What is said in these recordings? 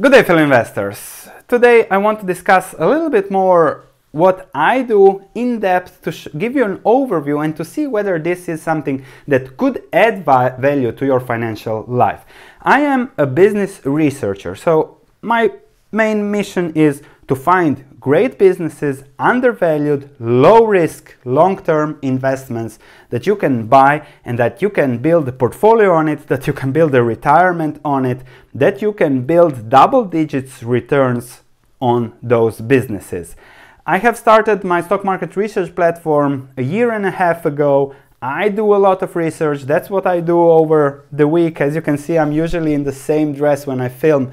Good day fellow investors. Today I want to discuss a little bit more what I do in depth to give you an overview and to see whether this is something that could add value to your financial life. I am a business researcher, so my main mission is to find great businesses, undervalued, low risk, long term investments that you can buy and that you can build a portfolio on it, that you can build a retirement on it, that you can build double digits returns on those businesses. I have started my stock market research platform a year and a half ago. I do a lot of research. That's what I do over the week. As you can see, I'm usually in the same dress when I film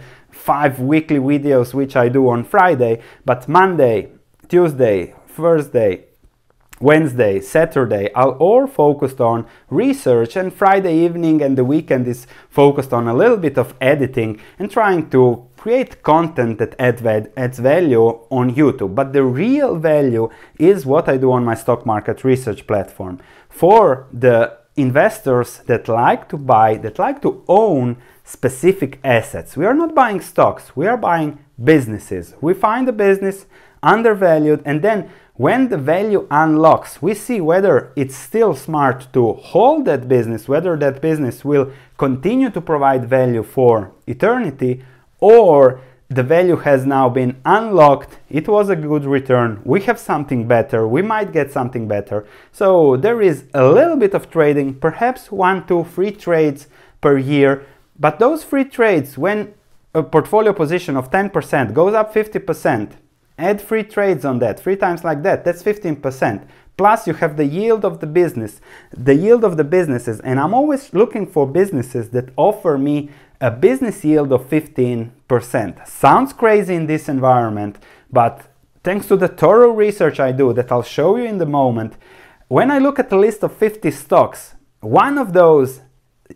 five weekly videos which I do on Friday, but Monday, Tuesday, Thursday, Wednesday, Saturday are all focused on research, and Friday evening and the weekend is focused on a little bit of editing and trying to create content that adds value on YouTube. But the real value is what I do on my stock market research platform. For the investors that like to buy, that like to own specific assets. We are not buying stocks, we are buying businesses. We find a business undervalued and then when the value unlocks, we see whether it's still smart to hold that business, whether that business will continue to provide value for eternity, or the value has now been unlocked, it was a good return, we have something better, we might get something better. So there is a little bit of trading, perhaps one, two, three trades per year, but those free trades, when a portfolio position of 10% goes up 50%, add free trades on that, three times like that, that's 15%. Plus you have the yield of the business, the yield of the businesses. And I'm always looking for businesses that offer me a business yield of 15%. Sounds crazy in this environment, but thanks to the thorough research I do that I'll show you in the moment, when I look at a list of 50 stocks, one of those,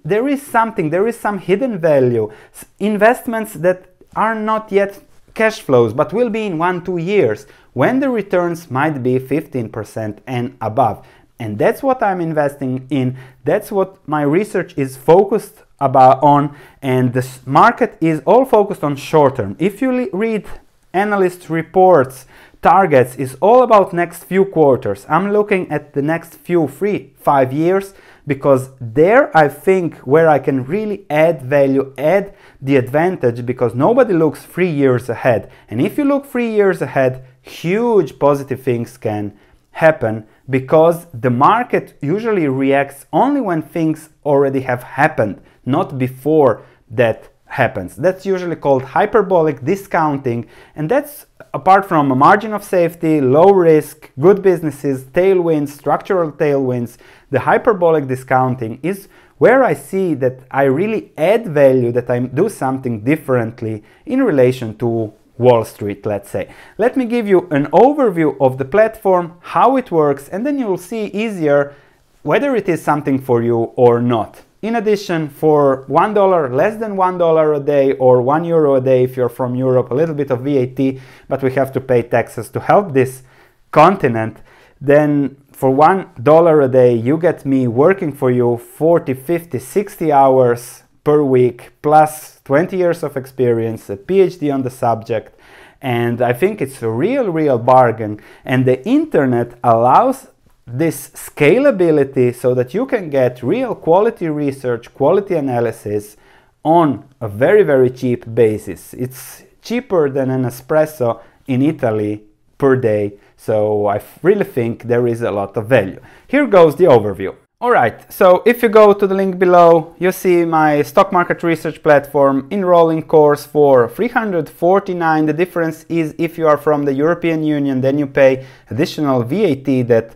there is something, there is some hidden value, investments that are not yet cash flows, but will be in one, two years when the returns might be 15% and above. And that's what I'm investing in. That's what my research is focused about on. And the market is all focused on short term. If you read analyst reports, targets is all about next few quarters. I'm looking at the next few three, five years because there I think where I can really add value, add the advantage because nobody looks three years ahead. And if you look three years ahead, huge positive things can happen because the market usually reacts only when things already have happened, not before that happens. That's usually called hyperbolic discounting, and that's apart from a margin of safety, low risk, good businesses, tailwinds, structural tailwinds, the hyperbolic discounting is where I see that I really add value, that I do something differently in relation to Wall Street, let's say. Let me give you an overview of the platform, how it works, and then you'll see easier whether it is something for you or not. In addition, for $1, less than $1 a day or 1 euro a day if you're from Europe, a little bit of VAT, but we have to pay taxes to help this continent, then for $1 a day, you get me working for you 40, 50, 60 hours per week, plus 20 years of experience, a PhD on the subject. And I think it's a real, real bargain. And the internet allows this scalability so that you can get real quality research, quality analysis on a very, very cheap basis. It's cheaper than an espresso in Italy per day. So I really think there is a lot of value. Here goes the overview. Alright, so if you go to the link below, you see my stock market research platform enrolling course for 349. The difference is if you are from the European Union, then you pay additional VAT that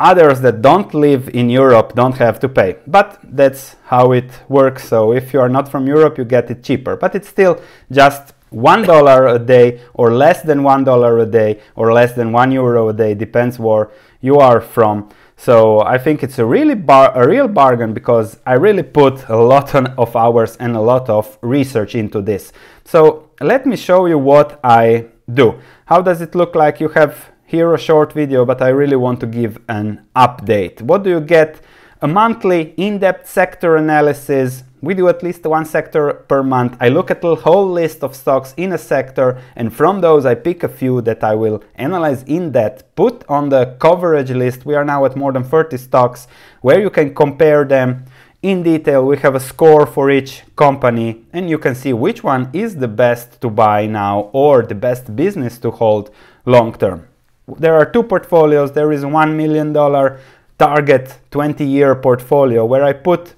others that don't live in Europe don't have to pay. But that's how it works. So if you are not from Europe, you get it cheaper. But it's still just $1 a day or less than $1 a day or less than 1 euro a day, depends where you are from. So I think it's a really bar a real bargain because I really put a lot of hours and a lot of research into this. So let me show you what I do. How does it look like? You have here a short video, but I really want to give an update. What do you get? A monthly in-depth sector analysis, we do at least one sector per month. I look at the whole list of stocks in a sector and from those I pick a few that I will analyze in depth, put on the coverage list. We are now at more than 30 stocks where you can compare them in detail. We have a score for each company and you can see which one is the best to buy now or the best business to hold long term. There are two portfolios. There is $1 million target 20 year portfolio where I put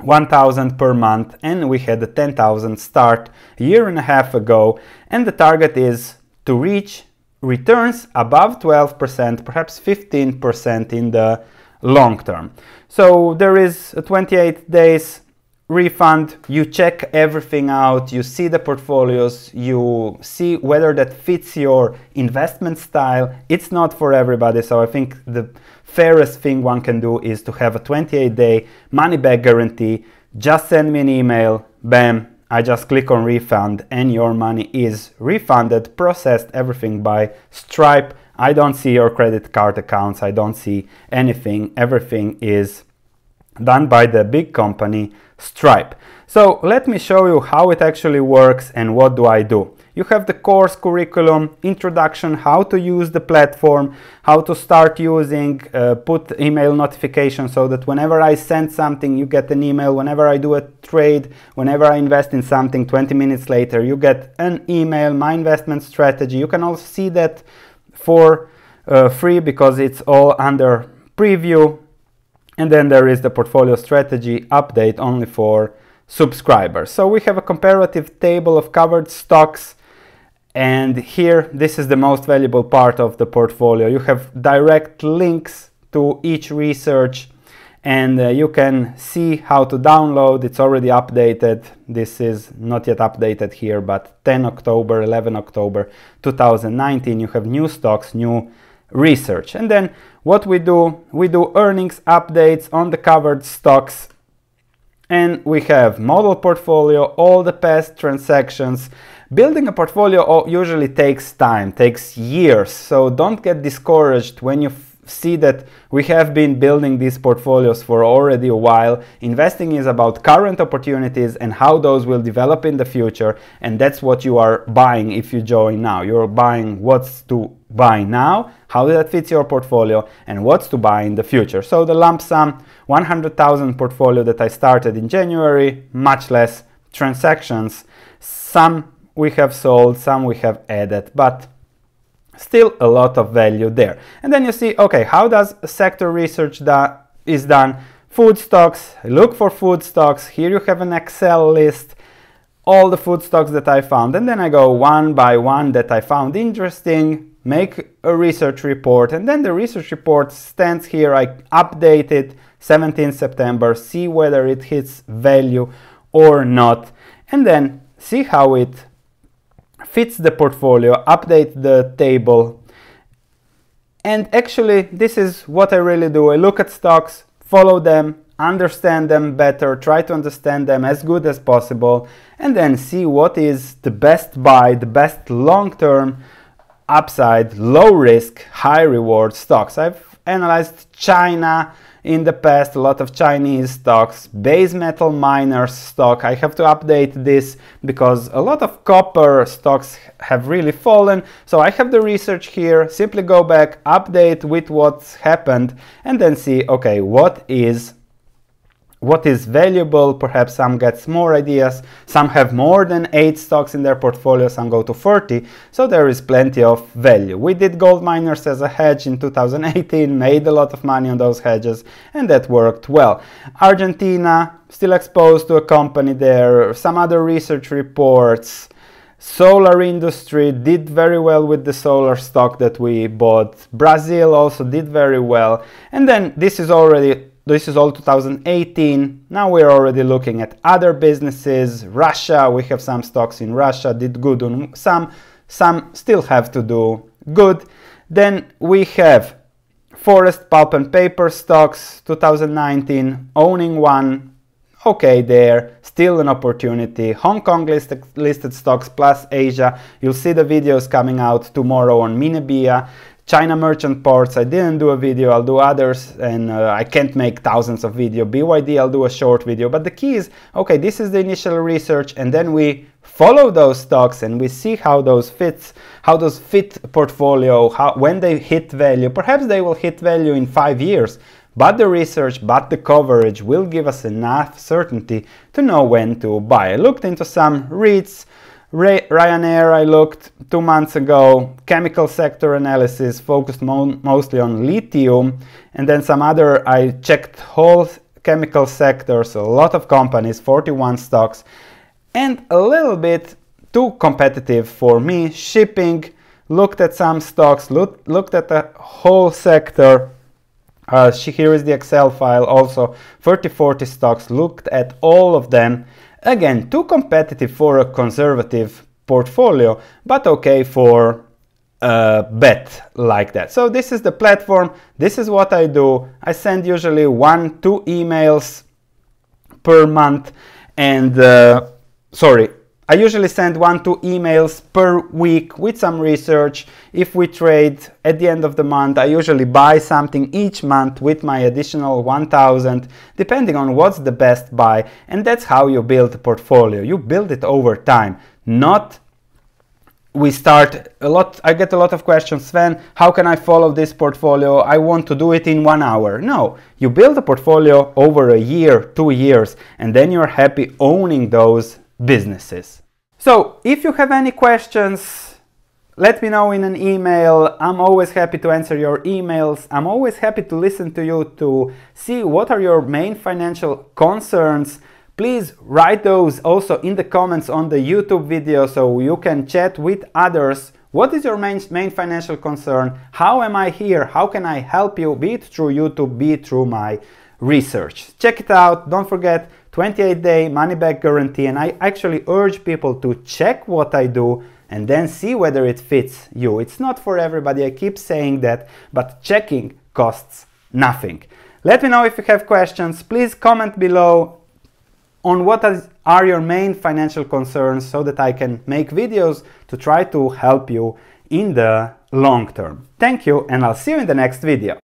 1000 per month and we had a 10,000 start a year and a half ago and the target is to reach returns above 12%, perhaps 15% in the long term. So there is a 28 days refund, you check everything out, you see the portfolios, you see whether that fits your investment style. It's not for everybody, so I think the fairest thing one can do is to have a 28 day money back guarantee. Just send me an email, bam, I just click on refund and your money is refunded, processed everything by Stripe. I don't see your credit card accounts, I don't see anything. Everything is done by the big company Stripe. So let me show you how it actually works and what do I do. You have the course curriculum, introduction, how to use the platform, how to start using, uh, put email notification so that whenever I send something, you get an email. Whenever I do a trade, whenever I invest in something 20 minutes later, you get an email, my investment strategy. You can also see that for uh, free because it's all under preview. And then there is the portfolio strategy update only for subscribers. So we have a comparative table of covered stocks and here, this is the most valuable part of the portfolio. You have direct links to each research and uh, you can see how to download. It's already updated. This is not yet updated here, but 10 October, 11 October 2019, you have new stocks, new research. And then what we do, we do earnings updates on the covered stocks and we have model portfolio, all the past transactions, Building a portfolio usually takes time, takes years. So don't get discouraged when you see that we have been building these portfolios for already a while. Investing is about current opportunities and how those will develop in the future. And that's what you are buying if you join now. You're buying what's to buy now, how that fits your portfolio, and what's to buy in the future. So the lump sum 100,000 portfolio that I started in January, much less transactions, some we have sold, some we have added, but still a lot of value there. And then you see, okay, how does sector research that is is done? Food stocks, look for food stocks. Here you have an Excel list, all the food stocks that I found. And then I go one by one that I found interesting, make a research report. And then the research report stands here. I update it 17 September, see whether it hits value or not. And then see how it fits the portfolio, update the table. And actually, this is what I really do. I look at stocks, follow them, understand them better, try to understand them as good as possible, and then see what is the best buy, the best long-term upside, low risk, high reward stocks. I've analyzed China, in the past a lot of Chinese stocks, base metal miners stock. I have to update this because a lot of copper stocks have really fallen. So I have the research here, simply go back, update with what's happened and then see, okay, what is what is valuable. Perhaps some gets more ideas. Some have more than eight stocks in their portfolio. Some go to 40. So there is plenty of value. We did gold miners as a hedge in 2018, made a lot of money on those hedges, and that worked well. Argentina still exposed to a company there. Some other research reports solar industry did very well with the solar stock that we bought brazil also did very well and then this is already this is all 2018. Now we're already looking at other businesses. Russia, we have some stocks in Russia, did good on some, some still have to do good. Then we have forest pulp and paper stocks 2019, owning one. Okay, there, still an opportunity. Hong Kong listed, listed stocks plus Asia. You'll see the videos coming out tomorrow on Minebia. China merchant ports, I didn't do a video, I'll do others, and uh, I can't make thousands of video. BYD, I'll do a short video, but the key is, okay, this is the initial research, and then we follow those stocks and we see how those fits, how those fit portfolio, how, when they hit value. Perhaps they will hit value in five years, but the research, but the coverage will give us enough certainty to know when to buy. I looked into some REITs, Ryanair, I looked two months ago, chemical sector analysis focused mo mostly on lithium, and then some other. I checked whole chemical sectors, a lot of companies, 41 stocks, and a little bit too competitive for me. Shipping, looked at some stocks, looked at the whole sector. Uh, here is the Excel file also 30 40 stocks, looked at all of them. Again, too competitive for a conservative portfolio, but okay for a bet like that. So this is the platform, this is what I do. I send usually one, two emails per month and uh, sorry, I usually send one, two emails per week with some research. If we trade at the end of the month, I usually buy something each month with my additional 1000, depending on what's the best buy. And that's how you build a portfolio. You build it over time, not we start a lot i get a lot of questions sven how can i follow this portfolio i want to do it in one hour no you build a portfolio over a year two years and then you're happy owning those businesses. So if you have any questions, let me know in an email. I'm always happy to answer your emails. I'm always happy to listen to you to see what are your main financial concerns. Please write those also in the comments on the YouTube video so you can chat with others. What is your main, main financial concern? How am I here? How can I help you? Be it through YouTube, be it through my research. Check it out. Don't forget 28 day money back guarantee. And I actually urge people to check what I do and then see whether it fits you. It's not for everybody. I keep saying that, but checking costs nothing. Let me know if you have questions. Please comment below on what are your main financial concerns so that I can make videos to try to help you in the long term. Thank you and I'll see you in the next video.